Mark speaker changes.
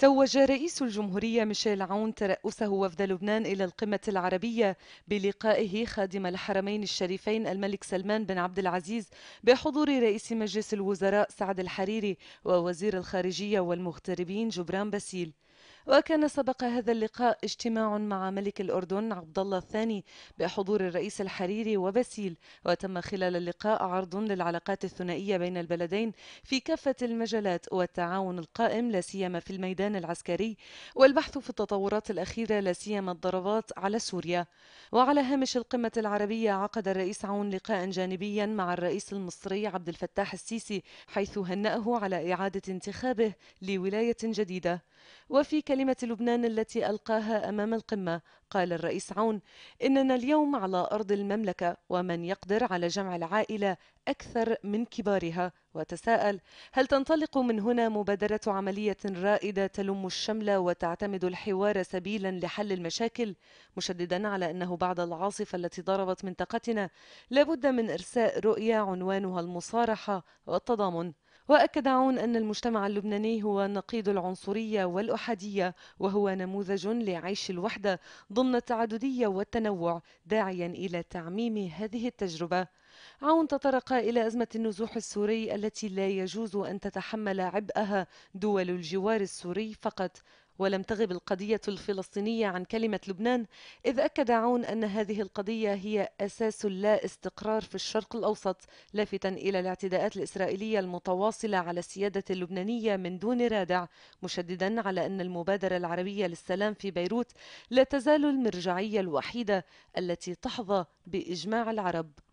Speaker 1: توج رئيس الجمهورية ميشيل عون ترأسه وفد لبنان إلى القمة العربية بلقائه خادم الحرمين الشريفين الملك سلمان بن عبد العزيز بحضور رئيس مجلس الوزراء سعد الحريري ووزير الخارجية والمغتربين جبران باسيل وكان سبق هذا اللقاء اجتماع مع ملك الأردن عبد الله الثاني بحضور الرئيس الحريري وبسيل وتم خلال اللقاء عرض للعلاقات الثنائية بين البلدين في كافة المجالات والتعاون القائم لا سيما في الميدان العسكري والبحث في التطورات الأخيرة لا سيما الضربات على سوريا وعلى هامش القمة العربية عقد الرئيس عون لقاء جانبيا مع الرئيس المصري عبد الفتاح السيسي حيث هنأه على إعادة انتخابه لولاية جديدة وفي كلمة لبنان التي ألقاها أمام القمة قال الرئيس عون إننا اليوم على أرض المملكة ومن يقدر على جمع العائلة أكثر من كبارها وتساءل هل تنطلق من هنا مبادرة عملية رائدة تلم الشمل وتعتمد الحوار سبيلا لحل المشاكل مشددا على أنه بعد العاصفة التي ضربت منطقتنا لابد من إرساء رؤية عنوانها المصارحة والتضامن وأكد عون أن المجتمع اللبناني هو نقيض العنصرية والأحادية وهو نموذج لعيش الوحدة ضمن التعددية والتنوع داعيا إلى تعميم هذه التجربة عون تطرق إلى أزمة النزوح السوري التي لا يجوز أن تتحمل عبئها دول الجوار السوري فقط ولم تغب القضية الفلسطينية عن كلمة لبنان إذ أكد عون أن هذه القضية هي أساس لا استقرار في الشرق الأوسط لافتا إلى الاعتداءات الإسرائيلية المتواصلة على السيادة اللبنانية من دون رادع مشددا على أن المبادرة العربية للسلام في بيروت لا تزال المرجعية الوحيدة التي تحظى بإجماع العرب